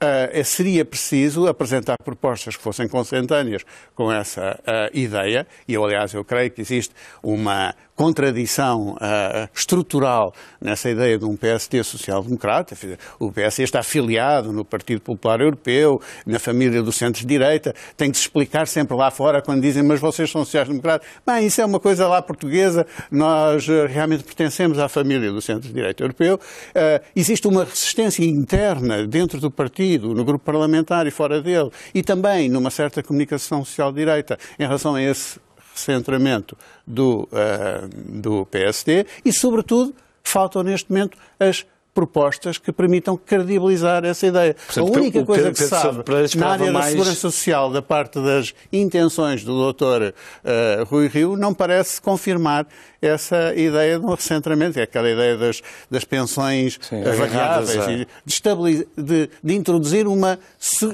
[SPEAKER 4] uh, seria preciso apresentar propostas que fossem consentâneas com essa uh, ideia, e eu, aliás, eu creio que existe uma contradição uh, estrutural nessa ideia de um PSD social-democrata. O PSD está afiliado no Partido Popular Europeu, na família do centro-direita, tem que se explicar sempre lá fora quando dizem mas vocês são sociais-democratas. Bem, isso é uma coisa lá portuguesa, nós uh, realmente pertencemos à família do centro-direita europeu. Uh, existe uma resistência interna dentro do partido no grupo parlamentar e fora dele, e também numa certa comunicação social-direita em relação a esse recentramento do, uh, do PSD e, sobretudo, faltam neste momento as propostas que permitam credibilizar essa ideia. Portanto, a então, única o, coisa que se sabe Pedro na área mais... da segurança social, da parte das intenções do doutor uh, Rui Rio, não parece confirmar essa ideia de um recentramento, é aquela ideia das, das pensões Sim, eh, variáveis, é. de, de, de, introduzir uma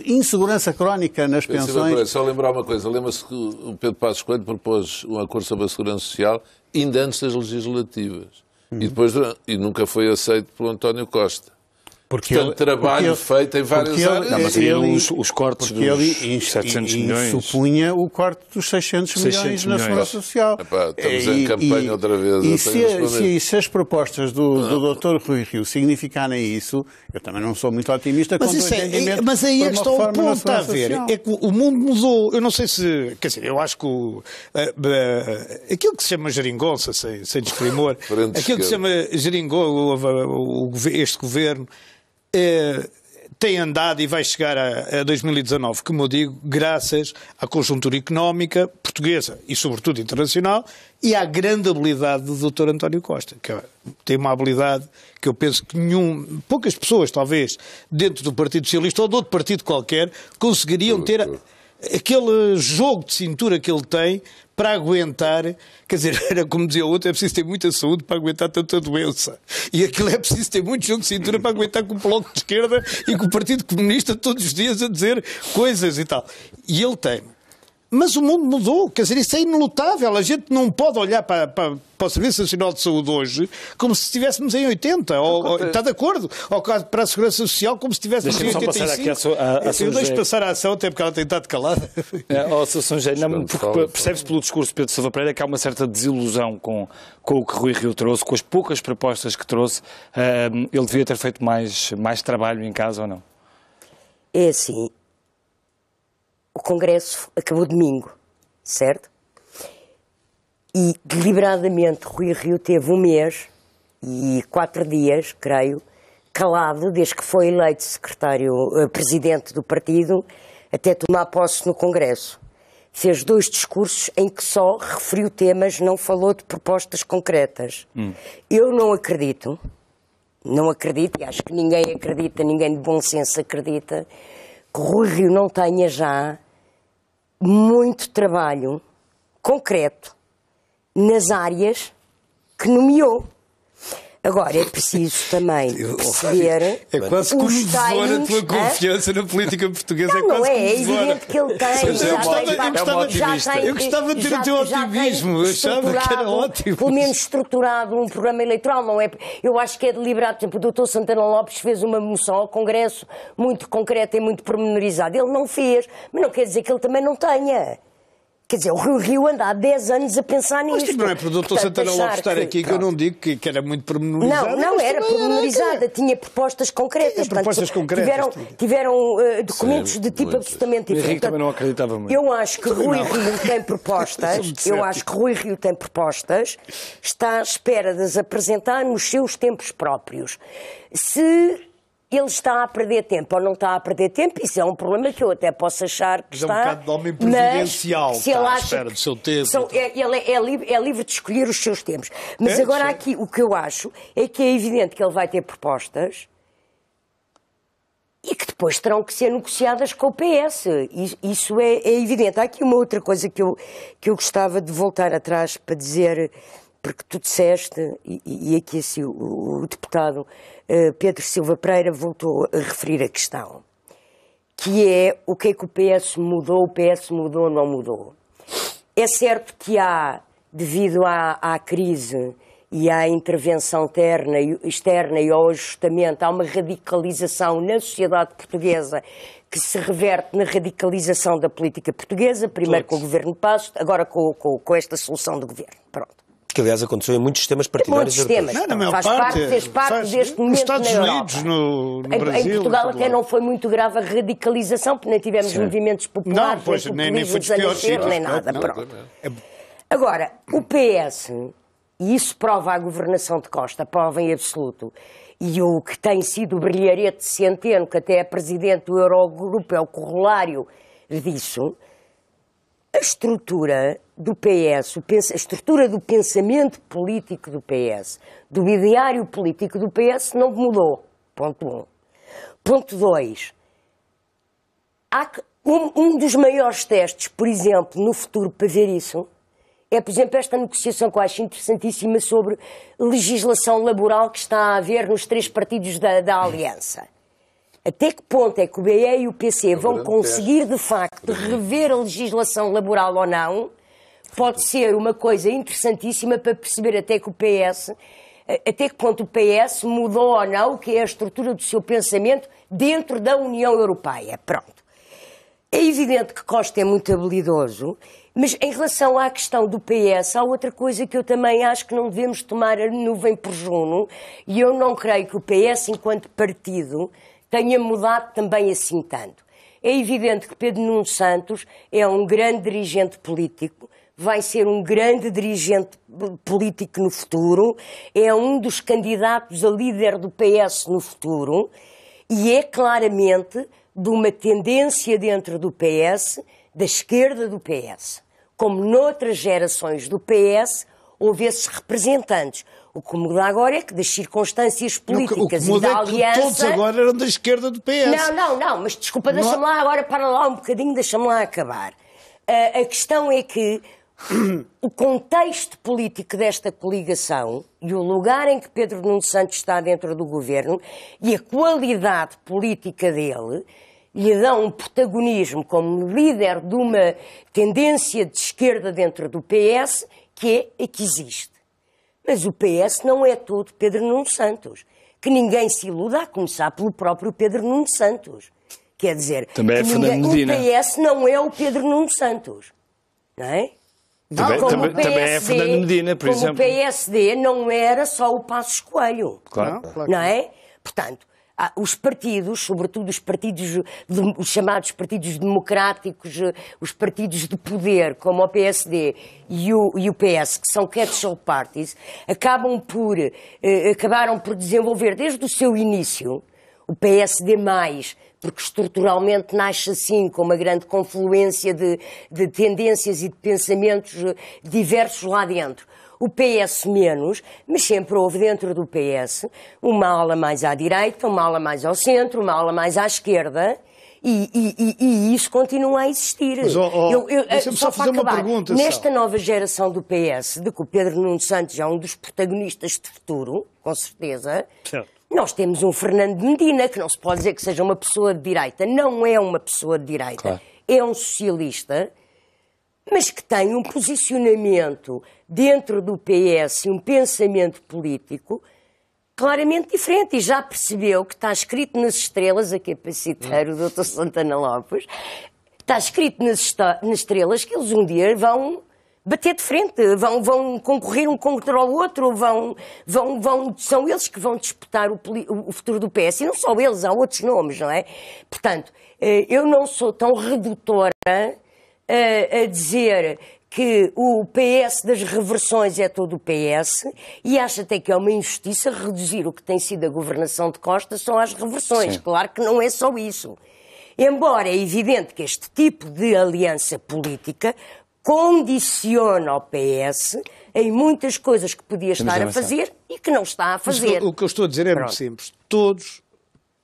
[SPEAKER 4] insegurança crónica nas pensões.
[SPEAKER 3] Só lembrar uma coisa, lembra-se que o Pedro Passos Coelho propôs um acordo sobre a segurança social ainda antes das legislativas uhum. e depois e nunca foi aceito pelo António Costa. Porque Portanto, ele, trabalho feito em várias anos áreas. Não, mas ele, os, os cortes dos ele, 700 e, milhões.
[SPEAKER 4] supunha o corte dos 600, 600 milhões, na Segurança Social.
[SPEAKER 3] Epá, estamos e, em campanha e, outra vez. E se, se,
[SPEAKER 4] se, as propostas do, do Dr. Rui Rio significarem isso, eu também não sou muito otimista mas é, é- Mas aí é que está o ponto, a ver. Social. É que
[SPEAKER 6] o mundo mudou. Eu não sei se... Quer dizer, eu acho que o, uh, aquilo que se chama geringonça, sem, sem desprimor, aquilo que se chama geringonça, este governo, eh, tem andado e vai chegar a, a 2019, como eu digo, graças à conjuntura económica portuguesa e, sobretudo, internacional e à grande habilidade do Dr. António Costa, que tem uma habilidade que eu penso que nenhum, poucas pessoas, talvez, dentro do Partido Socialista ou de outro partido qualquer, conseguiriam ter aquele jogo de cintura que ele tem para aguentar, quer dizer, era como dizia outro, é preciso ter muita saúde para aguentar tanta doença. E aquilo é preciso ter muito jogo de cintura para aguentar com o Bloco de Esquerda e com o Partido Comunista todos os dias a dizer coisas e tal. E ele tem. Mas o mundo mudou, quer dizer, isso é inelutável. A gente não pode olhar para, para, para o Serviço Nacional de Saúde hoje como se estivéssemos em 80, ou, está de acordo? Ou para a Segurança Social como se estivéssemos em 85. a, a, a Eu deixo passar a ação até porque ela tem estado calada. É, oh, São José, não, porque
[SPEAKER 1] percebe-se pelo discurso de Pedro Silva Pereira que há uma certa desilusão com, com o que Rui Rio trouxe, com as poucas propostas que trouxe. Uh, ele devia ter feito mais, mais trabalho em casa ou não?
[SPEAKER 5] É assim, o Congresso acabou domingo, certo? E deliberadamente Rui Rio teve um mês e quatro dias, creio, calado, desde que foi eleito secretário, eh, presidente do partido, até tomar posse no Congresso. Fez dois discursos em que só referiu temas, não falou de propostas concretas. Hum. Eu não acredito, não acredito, e acho que ninguém acredita, ninguém de bom senso acredita, que Rui Rio não tenha já muito trabalho concreto nas áreas que nomeou. Agora é preciso também perceber. É quase corrupção a tua confiança
[SPEAKER 6] na política portuguesa. Não, é, não é, é evidente que ele tem. Já, gostava, eu, gostava, já tem eu gostava de ter já, o teu otimismo. Eu
[SPEAKER 5] achava que era ótimo. Pelo menos estruturado um programa eleitoral, não é? Eu acho que é deliberado. Tipo, o doutor Santana Lopes fez uma moção ao Congresso muito concreta e muito pormenorizada. Ele não fez, mas não quer dizer que ele também não tenha. Quer dizer, o Rio Rio anda há 10 anos a pensar tipo, nisto. Mas isto não é produto Portanto, Santana Lopes estar que, aqui, pronto. que
[SPEAKER 6] eu não digo que, que era muito pormenorizada. Não, não era pormenorizada,
[SPEAKER 5] era. tinha propostas concretas. Tinha propostas Portanto, concretas. Tiveram, tiveram uh, documentos Sim, de tipo absolutamente diferente. Henrique também não acreditava
[SPEAKER 6] muito. Eu acho que Rui não. Rio tem propostas, eu acho que
[SPEAKER 5] Rui Rio tem propostas, está à espera de as apresentar nos seus tempos próprios. Se ele está a perder tempo ou não está a perder tempo, isso é um problema que eu até posso achar que mas está. É um bocado de homem presidencial, mas, se ele tá acha do
[SPEAKER 6] seu tempo. São,
[SPEAKER 5] tá. é, ele é, é, livre, é, livre, de escolher os seus tempos. Mas é, agora sim. aqui o que eu acho é que é evidente que ele vai ter propostas e que depois terão que ser negociadas com o PS. Isso é, é evidente. Há aqui uma outra coisa que eu, que eu gostava de voltar atrás para dizer porque tu disseste, e, e aqui assim, o, o deputado uh, Pedro Silva Pereira voltou a referir a questão, que é o que é que o PS mudou, o PS mudou ou não mudou. É certo que há, devido à, à crise e à intervenção terna, externa e ao ajustamento, há uma radicalização na sociedade portuguesa que se reverte na radicalização da política portuguesa, primeiro Todos. com o governo Passo, agora com, com, com esta solução do governo. Pronto
[SPEAKER 2] que aliás aconteceu em muitos sistemas partidários muitos sistemas. Não, na maior faz parte, parte, fez parte faz, deste momento nos
[SPEAKER 5] Estados Unidos,
[SPEAKER 6] no, no em, Brasil. Em Portugal até não
[SPEAKER 5] foi muito grave a radicalização, porque nem tivemos Sim. movimentos populares, não, pois, nem, nem foi dos piores nascer, nem nada. Não, pronto. Agora, o PS, e isso prova a governação de Costa, prova em absoluto, e o que tem sido o brilharete Centeno, que até é presidente do Eurogrupo, é o corolário disso, a estrutura do PS, a estrutura do pensamento político do PS, do ideário político do PS não mudou. Ponto 1. Um. Ponto 2. Um, um dos maiores testes, por exemplo, no futuro para ver isso, é, por exemplo, esta negociação que eu acho interessantíssima sobre legislação laboral que está a haver nos três partidos da, da Aliança. Até que ponto é que o BE e o PC vão conseguir, de facto, rever a legislação laboral ou não, pode ser uma coisa interessantíssima para perceber até que o PS, até que ponto o PS mudou ou não o que é a estrutura do seu pensamento dentro da União Europeia. Pronto. É evidente que Costa é muito habilidoso, mas em relação à questão do PS, há outra coisa que eu também acho que não devemos tomar a nuvem por juno, e eu não creio que o PS, enquanto partido, tenha mudado também assim tanto. É evidente que Pedro Nuno Santos é um grande dirigente político, vai ser um grande dirigente político no futuro, é um dos candidatos a líder do PS no futuro e é claramente de uma tendência dentro do PS, da esquerda do PS. Como noutras gerações do PS, houve esses representantes. O que muda agora é que das circunstâncias políticas o que, e da é aliança... todos agora eram da esquerda do PS. Não, não, não, mas desculpa, deixa-me lá agora, para lá um bocadinho, deixa-me lá acabar. a questão é que o contexto político desta coligação e o lugar em que Pedro Nuno Santos está dentro do governo e a qualidade política dele lhe dão um protagonismo como líder de uma tendência de esquerda dentro do PS que é a que existe. Mas o PS não é todo Pedro Nuno Santos. Que ninguém se iluda, a começar pelo próprio Pedro Nuno Santos. Quer dizer, Também é ninguém, o PS não é o Pedro Nuno Santos. Não é? também, como também, PSD, também é Fernando Medina, por como exemplo. o PSD não era só o Passos Coelho. Claro. Não, claro. não é? Portanto, ah, os partidos, sobretudo os partidos, os chamados partidos democráticos, eh, os partidos de poder, como o PSD e o, e o PS, que são catch-all parties, acabam por, eh, acabaram por desenvolver desde o seu início o PSD mais, porque estruturalmente nasce assim, com uma grande confluência de, de tendências e de pensamentos eh, diversos lá dentro o PS menos, mas sempre houve dentro do PS uma ala mais à direita, uma ala mais ao centro, uma ala mais à esquerda. E, e, e, isso continua a existir. Mas, oh, oh, eu, eu, só, só fazer acabar, uma pergunta. Nesta só. nova geração do PS, de que o Pedro Nuno Santos é um dos protagonistas de futuro, com certeza, certo. nós temos um Fernando de Medina, que não se pode dizer que seja uma pessoa de direita. Não é uma pessoa de direita. Claro. É um socialista, mas que tem um posicionamento dentro do PS um pensamento político claramente diferente e já percebeu que está escrito nas estrelas a capacitar o Dr. Santana Lopes, está escrito nas, nas estrelas que eles um dia vão bater de frente, vão, vão concorrer um contra o outro, vão, vão, vão, são eles que vão disputar o, o futuro do PS e não só eles, há outros nomes, não é? Portanto, eh, eu não sou tão redutora a, eh, a dizer que o PS das reversões é todo o PS e acha até que é uma injustiça reduzir o que tem sido a governação de Costa são as reversões. Sim. Claro que não é só isso. Embora é evidente que este tipo de aliança política condiciona o PS em muitas coisas que podia estar a fazer e que não está a fazer. o que eu estou a dizer é Pronto. muito simples.
[SPEAKER 6] Todos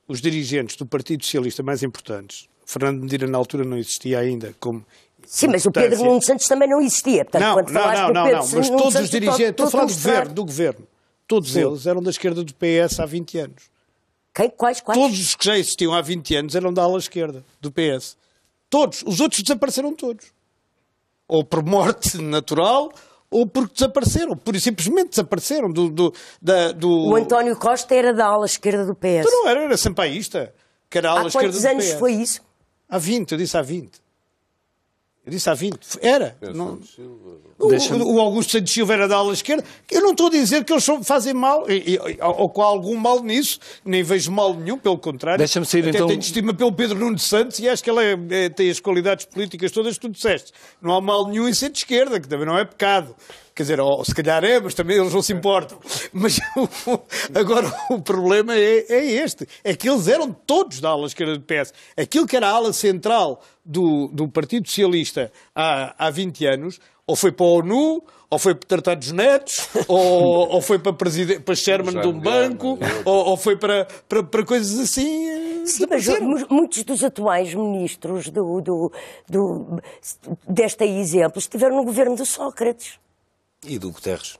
[SPEAKER 6] os dirigentes do Partido Socialista mais importantes, Fernando Medina na altura não existia ainda como
[SPEAKER 5] Sim, mas o Pedro Nuno Santos também não existia. Portanto, não, quando não, não, não, não, mas todos os dirigentes, estou a falar do governo,
[SPEAKER 6] do governo, todos Sim. eles eram da esquerda do PS há 20 anos. Quem? Quais? Quais? Todos os que já existiam há 20 anos eram da ala esquerda do PS. Todos. Os outros desapareceram todos. Ou por morte natural, ou porque desapareceram, por simplesmente desapareceram do, do, da, do... O António Costa era da ala esquerda do PS. Então não era, era sampaísta. Que era a ala há esquerda do PS. Há quantos anos foi isso? Há 20, eu disse há 20. Eu disse há 20. Era. Não... O, o, Augusto Santos Silva era da ala esquerda. Eu não estou a dizer que eles fazem mal, ou que há algum mal nisso, nem vejo mal nenhum, pelo contrário. Deixa-me sair Até então. Tenho estima pelo Pedro Nuno Santos e acho que ele é, é, tem as qualidades políticas todas que tu disseste. Não há mal nenhum em ser de esquerda, que também não é pecado. Quer dizer, oh, se calhar é, mas também eles não se importam. Mas agora o problema é, é este: é que eles eram todos da ala esquerda do PS. Aquilo que era a ala central do, do Partido Socialista há, há 20 anos, ou foi para a ONU, ou foi para Tratados Netos, ou, ou foi para, preside... para Sherman de um banco, é? ou, ou, foi para,
[SPEAKER 5] para, para coisas assim. Eh, Sim, mas muitos dos atuais ministros do, do, do, deste exemplo estiveram no governo de Sócrates. E
[SPEAKER 1] do Guterres.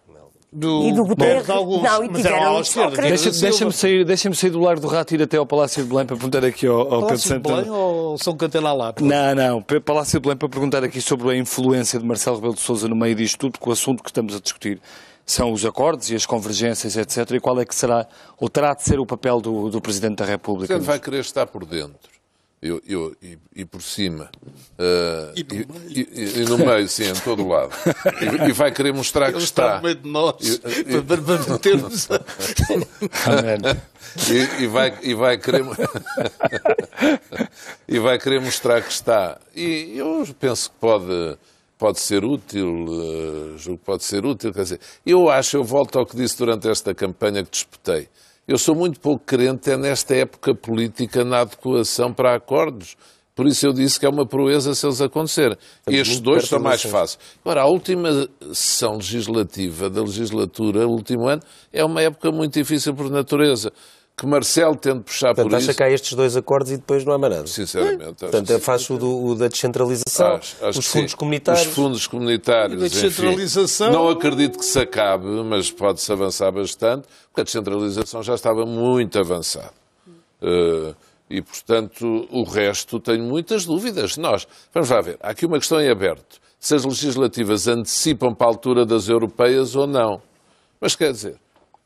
[SPEAKER 1] Do, e do Guterres.
[SPEAKER 5] Alguns, não, e tiveram Deixa-me deixa
[SPEAKER 1] sair, deixa sair do lar do rato e ir até ao Palácio de Belém para perguntar aqui ao, ao Pedro Santana. Palácio de Belém
[SPEAKER 6] ou São Cantalalá?
[SPEAKER 1] Não, não. Palácio de Belém para perguntar aqui sobre a influência de Marcelo Rebelo de Sousa no meio disto tudo, com o assunto que estamos a discutir são os acordos e as convergências, etc. E qual é que será, ou terá de ser o papel
[SPEAKER 3] do, do Presidente da República? Ele vai querer estar por dentro eu, eu e, e, por cima uh, e, no eh, meio. E, e, no meio, sim, em todo o lado. E, vai querer mostrar Ele que está. está no meio de nós para, para metermos. A... e, e, vai, e vai querer e vai querer mostrar que está. E eu penso que pode pode ser útil, eh, julgo que pode ser útil. Quer dizer, eu acho, eu volto ao que disse durante esta campanha que disputei. Eu sou muito pouco crente é nesta época política na adequação para acordos. Por isso eu disse que é uma proeza se eles acontecerem. Estamos Estes dois estão mais fáceis. Agora, a última sessão legislativa da legislatura, o último ano, é uma época muito difícil por natureza que Marcelo tende puxar Portanto, por isso... acha que há estes dois acordos e depois não há mais nada? Sinceramente. Portanto, eu faço o, do, o, da descentralização, acho, acho os fundos sim. comunitários... Os fundos comunitários, da descentralização... Enfim, não acredito que se acabe, mas pode-se avançar bastante, porque a descentralização já estava muito avançada. Uh, e, portanto, o resto tenho muitas dúvidas. Nós, vamos lá ver, há aqui uma questão em aberto. Se as legislativas antecipam para a altura das europeias ou não. Mas quer dizer,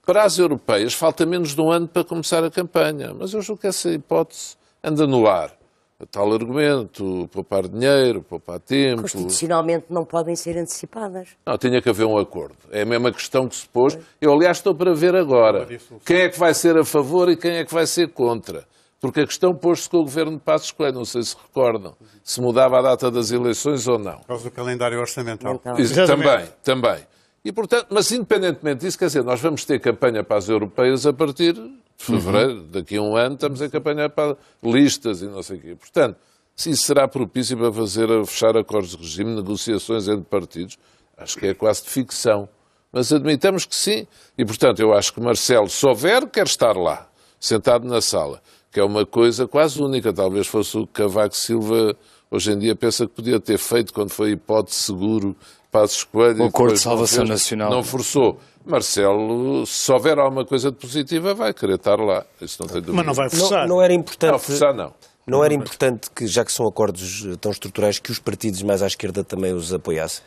[SPEAKER 3] para as europeias, falta menos de um ano para começar a campanha, mas eu julgo que essa hipótese anda no ar. A tal argumento, poupar dinheiro, poupar tempo. Constitucionalmente
[SPEAKER 5] não podem ser antecipadas.
[SPEAKER 3] Não, tinha que haver um acordo. É a mesma questão que se pôs. Eu, aliás, estou para ver agora quem é que vai ser a favor e quem é que vai ser contra. Porque a questão pôs-se com o governo de Passos Coelho, não sei se recordam, se mudava a data das eleições ou não. Por
[SPEAKER 4] causa do calendário orçamental. Então. Isso, também,
[SPEAKER 3] também. E, portanto, mas independentemente disso, quer dizer, nós vamos ter campanha para as europeias a partir de fevereiro, uhum. daqui a um ano estamos em campanha para listas e não sei o quê. Portanto, se isso será propício para fazer, a fechar acordos de regime, negociações entre partidos, acho que é quase de ficção. Mas admitamos que sim. E, portanto, eu acho que Marcelo, se houver, quer estar lá, sentado na sala, que é uma coisa quase única. Talvez fosse o que Cavaco Silva hoje em dia pensa que podia ter feito quando foi hipótese seguro Passos Coelho... O Acordo de Salvação fez, Nacional. Não forçou. Marcelo, se houver alguma coisa de positiva, vai querer estar lá. Isso não tem dúvida. Mas não vai forçar. Não,
[SPEAKER 4] não era importante... Não,
[SPEAKER 3] forçar não.
[SPEAKER 2] Não era importante que, já que são acordos eh, tão estruturais, que os partidos mais à esquerda também os apoiassem?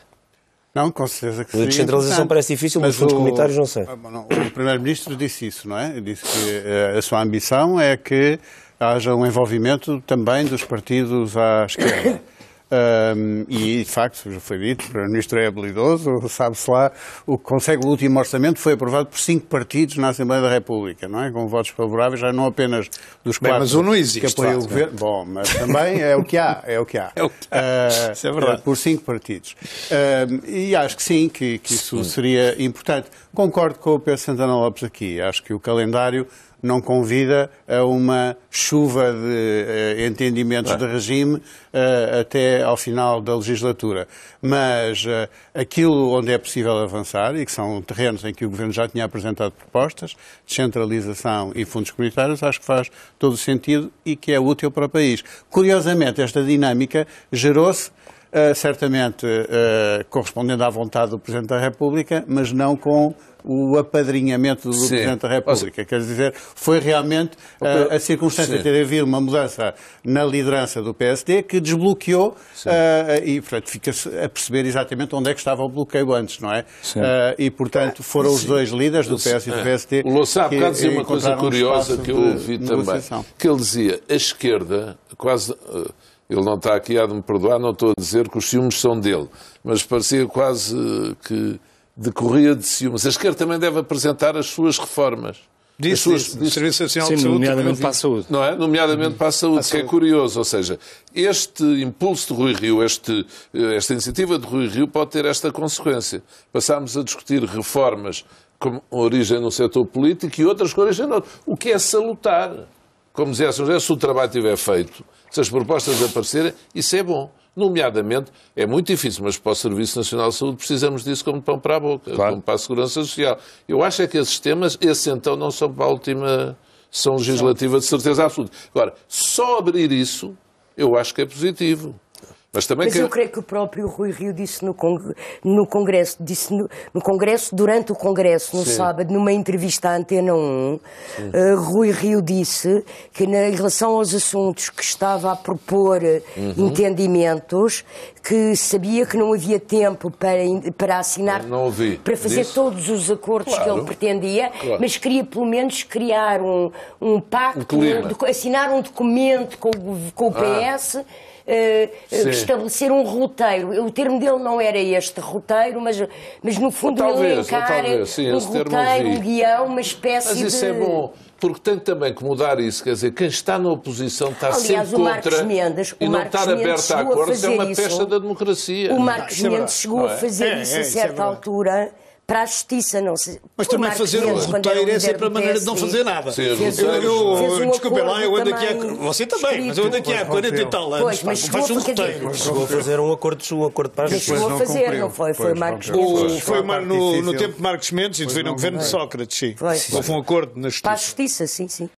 [SPEAKER 4] Não, com certeza que sim. A descentralização parece difícil, mas, os fundos o, comunitários não sei. Ah, o Primeiro-Ministro disse isso, não é? Ele disse que eh, a sua ambição é que haja um envolvimento também dos partidos à esquerda. Um, e, de facto, já foi dito, o Primeiro-Ministro é habilidoso, sabe-se lá, o que consegue. O último orçamento foi aprovado por cinco partidos na Assembleia da República, não é? Com votos favoráveis, já não apenas dos quatro. Bem, mas um não existe. Que apoia o governo. Bom, mas também é o que há, é o que há. É o que há. Uh, isso é verdade. Por cinco partidos. Uh, e acho que sim, que, que isso seria importante. Concordo com o Pedro Santana Lopes aqui. Acho que o calendário não convida a uma chuva de uh, entendimentos de regime uh, até ao final da legislatura. Mas uh, aquilo onde é possível avançar, e que são terrenos em que o Governo já tinha apresentado propostas, descentralização e fundos comunitários, acho que faz todo o sentido e que é útil para o país. Curiosamente, esta dinâmica gerou-se certamente correspondendo à vontade do Presidente da República, mas não com o apadrinhamento do Sim. Presidente da República. Quer dizer, foi realmente a, eh, a circunstância Sim. de ter havido uma mudança na liderança do PSD que desbloqueou uh, e, portanto, fica-se a perceber exatamente onde é que estava o bloqueio antes, não é? Uh, e, portanto, foram os dois líderes do PS e do ah. PSD. O Louçã há bocado dizia uma coisa curiosa um que eu ouvi também,
[SPEAKER 3] que ele dizia, a esquerda, quase... ele não está aqui, há de me perdoar, não estou a dizer que os ciúmes são dele, mas parecia quase que decorria de ciúmes. A esquerda também deve apresentar as suas reformas. Disse, suas, disse, disse.
[SPEAKER 6] Serviço Nacional Sim, de Saúde. nomeadamente para a saúde. Não
[SPEAKER 3] é? Nomeadamente para a saúde, para que é saúde. é curioso. Ou seja, este impulso de Rui Rio, este, eh, esta iniciativa de Rui Rio pode ter esta consequência. Passámos a discutir reformas com origem no setor político e outras com origem no outro. O que é salutar. Como dizia São se o trabalho estiver feito, se as propostas aparecerem, isso é bom. Nomeadamente, é muito difícil, mas para o Serviço Nacional de Saúde precisamos disso como pão para a boca, claro. como para a Segurança Social. Eu acho é que esses temas, esses então, não são para a última sessão legislativa de certeza absoluta. Agora, só abrir isso, eu acho que é positivo. Mas, também Mas que... eu creio
[SPEAKER 5] que o próprio Rui Rio disse no, no Congresso, disse no... no... Congresso, durante o Congresso, no Sim. sábado, numa entrevista à Antena 1, uh, eh, Rui Rio disse que na... em relação aos assuntos que estava a propor uhum. entendimentos, que sabia que não havia tempo para, para assinar, para fazer todos os acordos claro. que ele pretendia, claro. mas queria pelo menos criar um, um pacto, um, assinar um documento com, com o PS. Ah uh, estabelecer um roteiro. O termo dele não era este roteiro, mas, mas no fundo ou talvez, sim, um roteiro, um guião, uma espécie de... Mas isso de... é bom.
[SPEAKER 3] Porque tem também que mudar isso, quer dizer, quem está na oposição está Aliás, sempre contra o Marcos Mendes, e o não estar aberto a acordos é uma isso. da democracia. O Marcos é Mendes chegou é? a fazer é, isso é, a é certa
[SPEAKER 5] altura para a justiça não se. Mas também fazer um roteiro é sempre a maneira de não fazer nada. Sim, é eu, eu, desculpa lá, eu ando aqui há.
[SPEAKER 2] Você também, mas eu ando aqui há 40 e tal anos. Pois, faz um roteiro. Chegou a fazer um acordo, um acordo para a justiça. Chegou a fazer, não foi? Foi Marcos Mendes. Foi no tempo de Marcos Mendes e depois no governo de Sócrates, sim. Houve um
[SPEAKER 5] acordo na justiça. Para a justiça, sim, sim.